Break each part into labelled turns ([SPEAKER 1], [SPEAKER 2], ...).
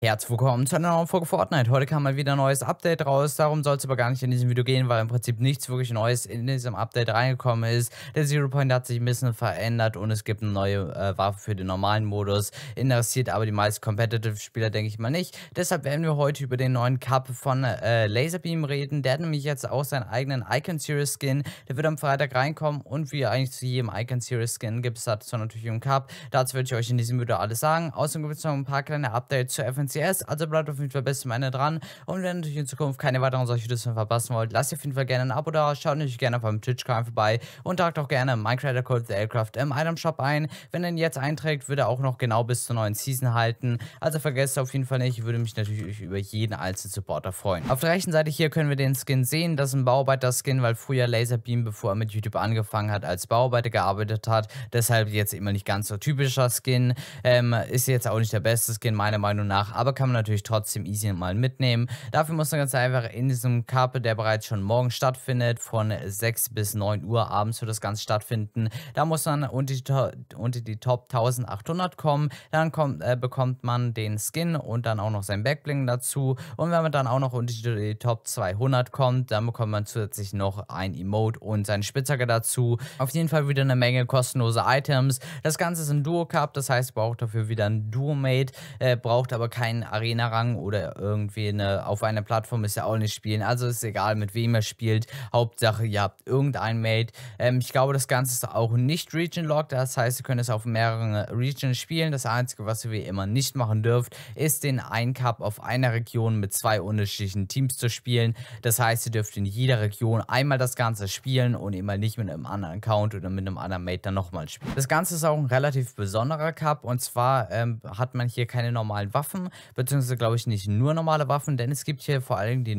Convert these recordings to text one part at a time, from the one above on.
[SPEAKER 1] Herzlich willkommen zu einer neuen Folge Fortnite. Heute kam mal wieder ein neues Update raus. Darum soll es aber gar nicht in diesem Video gehen, weil im Prinzip nichts wirklich Neues in diesem Update reingekommen ist. Der Zero Point hat sich ein bisschen verändert und es gibt eine neue äh, Waffe für den normalen Modus. Interessiert aber die meisten Competitive-Spieler, denke ich mal nicht. Deshalb werden wir heute über den neuen Cup von äh, Laserbeam reden. Der hat nämlich jetzt auch seinen eigenen Icon Series Skin. Der wird am Freitag reinkommen und wie eigentlich zu jedem Icon Series Skin gibt es dazu natürlich einen Cup. Dazu werde ich euch in diesem Video alles sagen. Außerdem gibt es noch ein paar kleine Updates zu FN CS, also bleibt auf jeden Fall bis zum Ende dran. Und wenn ihr natürlich in Zukunft keine weiteren solche Diskussionen verpassen wollt, lasst auf jeden Fall gerne ein Abo da, schaut natürlich gerne auf meinem Twitch-Kanal vorbei und tragt auch gerne Minecraft Code The Aircraft im Item Shop ein. Wenn er ihn jetzt einträgt, wird er auch noch genau bis zur neuen Season halten. Also vergesst auf jeden Fall nicht, ich würde mich natürlich über jeden einzelnen Supporter freuen. Auf der rechten Seite hier können wir den Skin sehen, das ist ein Bauarbeiter-Skin, weil früher Laserbeam, bevor er mit YouTube angefangen hat, als Bauarbeiter gearbeitet hat, deshalb jetzt immer nicht ganz so typischer Skin, ähm, ist jetzt auch nicht der beste Skin meiner Meinung nach, aber kann man natürlich trotzdem easy mal mitnehmen. Dafür muss man ganz einfach in diesem Cup, der bereits schon morgen stattfindet, von 6 bis 9 Uhr abends wird das Ganze stattfinden. Da muss man unter die, unter die Top 1800 kommen, dann kommt, äh, bekommt man den Skin und dann auch noch sein Backbling dazu und wenn man dann auch noch unter die Top 200 kommt, dann bekommt man zusätzlich noch ein Emote und seine Spitzhacke dazu. Auf jeden Fall wieder eine Menge kostenlose Items. Das Ganze ist ein Duo-Cup, das heißt, braucht dafür wieder ein Duo-Mate, äh, braucht aber kein keinen Arena-Rang oder irgendwie eine, auf einer Plattform ist ja auch nicht spielen. Also ist egal, mit wem ihr spielt. Hauptsache, ihr habt irgendein Mate. Ähm, ich glaube, das Ganze ist auch nicht Region-Locked. Das heißt, ihr könnt es auf mehreren Regions spielen. Das Einzige, was ihr wie immer nicht machen dürft, ist den einen Cup auf einer Region mit zwei unterschiedlichen Teams zu spielen. Das heißt, ihr dürft in jeder Region einmal das Ganze spielen und immer nicht mit einem anderen Account oder mit einem anderen Mate dann nochmal spielen. Das Ganze ist auch ein relativ besonderer Cup und zwar ähm, hat man hier keine normalen Waffen, beziehungsweise glaube ich nicht nur normale Waffen, denn es gibt hier vor allem die,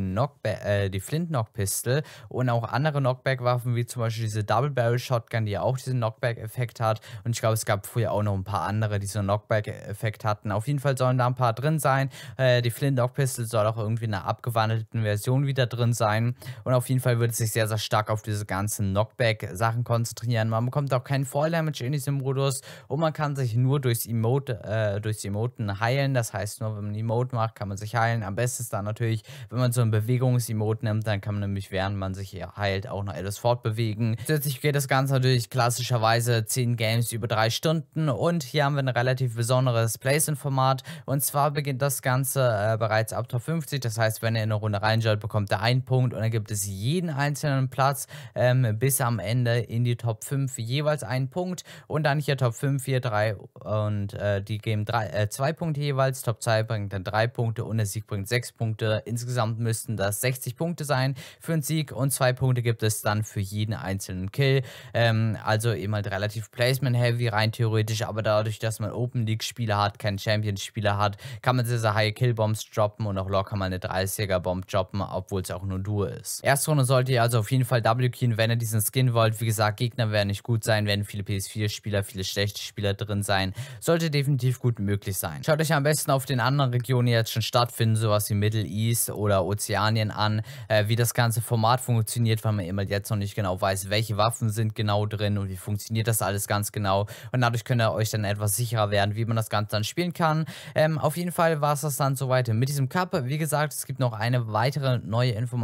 [SPEAKER 1] äh, die Flint Knock Pistol und auch andere Knockback Waffen, wie zum Beispiel diese Double Barrel Shotgun, die ja auch diesen Knockback Effekt hat und ich glaube es gab früher auch noch ein paar andere, die so einen Knockback Effekt hatten. Auf jeden Fall sollen da ein paar drin sein. Äh, die Flint Knock Pistol soll auch irgendwie in einer abgewandelten Version wieder drin sein und auf jeden Fall würde es sich sehr sehr stark auf diese ganzen Knockback Sachen konzentrieren. Man bekommt auch keinen Fall Damage in diesem Modus und man kann sich nur durchs Emote äh, durchs Emoten heilen, das heißt nur wenn man ein Emote macht, kann man sich heilen. Am besten ist dann natürlich, wenn man so ein Bewegungs-Emote nimmt, dann kann man nämlich, während man sich hier heilt, auch noch etwas fortbewegen. Zusätzlich geht das Ganze natürlich klassischerweise 10 Games über 3 Stunden und hier haben wir ein relativ besonderes place format und zwar beginnt das Ganze äh, bereits ab Top 50, das heißt, wenn ihr in eine Runde reinschaut, bekommt ihr einen Punkt und dann gibt es jeden einzelnen Platz ähm, bis am Ende in die Top 5 jeweils einen Punkt und dann hier Top 5, 4, 3 und äh, die geben 3, äh, 2 Punkte jeweils, Top 2 3 bringt dann 3 Punkte und der Sieg bringt 6 Punkte. Insgesamt müssten das 60 Punkte sein für einen Sieg und 2 Punkte gibt es dann für jeden einzelnen Kill. Ähm, also eben halt relativ Placement-heavy rein theoretisch, aber dadurch, dass man Open League-Spieler hat, keinen Champions-Spieler hat, kann man sehr, sehr High-Kill-Bombs droppen und auch locker mal eine 30er-Bomb droppen, obwohl es auch nur Duo ist. Erste Runde solltet ihr also auf jeden Fall W-Keyen, wenn ihr diesen Skin wollt. Wie gesagt, Gegner werden nicht gut sein, werden viele PS4-Spieler, viele schlechte Spieler drin sein. Sollte definitiv gut möglich sein. Schaut euch am besten auf den anderen anderen Regionen jetzt schon stattfinden, sowas wie Middle East oder Ozeanien an, äh, wie das ganze Format funktioniert, weil man immer jetzt noch nicht genau weiß, welche Waffen sind genau drin und wie funktioniert das alles ganz genau. Und dadurch könnt ihr euch dann etwas sicherer werden, wie man das Ganze dann spielen kann. Ähm, auf jeden Fall war es das dann soweit mit diesem Cup. Wie gesagt, es gibt noch eine weitere neue Information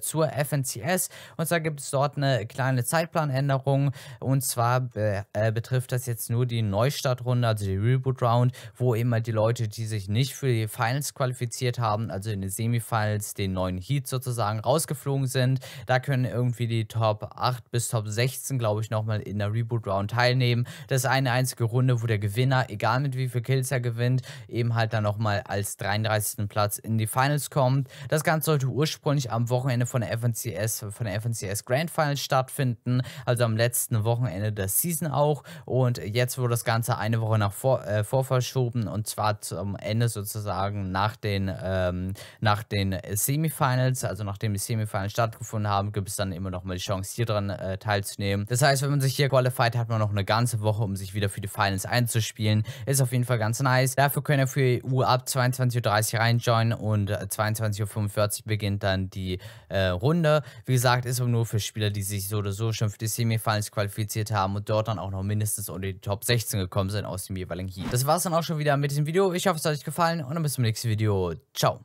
[SPEAKER 1] zur FNCS. Und zwar gibt es dort eine kleine Zeitplanänderung. Und zwar be äh, betrifft das jetzt nur die Neustartrunde, also die Reboot Round, wo immer die Leute, die sich nicht nicht für die Finals qualifiziert haben, also in den Semifinals den neuen Heat sozusagen rausgeflogen sind. Da können irgendwie die Top 8 bis Top 16, glaube ich, nochmal in der Reboot Round teilnehmen. Das ist eine einzige Runde, wo der Gewinner, egal mit wie viel Kills er gewinnt, eben halt dann nochmal als 33. Platz in die Finals kommt. Das Ganze sollte ursprünglich am Wochenende von der FNCS, von der FNCS Grand Finals stattfinden, also am letzten Wochenende der Season auch. Und jetzt wurde das Ganze eine Woche nach vor, äh, vorverschoben und zwar zum Ende Ende sozusagen nach den, ähm, nach den Semifinals, also nachdem die Semifinals stattgefunden haben, gibt es dann immer noch mal die Chance, hier dran äh, teilzunehmen. Das heißt, wenn man sich hier qualifiziert, hat man noch eine ganze Woche, um sich wieder für die Finals einzuspielen. Ist auf jeden Fall ganz nice. Dafür können ihr für EU ab 22.30 Uhr reinjoinen und 22.45 äh, Uhr beginnt dann die äh, Runde. Wie gesagt, ist aber nur für Spieler, die sich so oder so schon für die Semifinals qualifiziert haben und dort dann auch noch mindestens unter die Top 16 gekommen sind aus dem jeweiligen Heat. Das war es dann auch schon wieder mit diesem Video. Ich hoffe, es hat euch gefallen gefallen und dann bis zum nächsten Video. Ciao.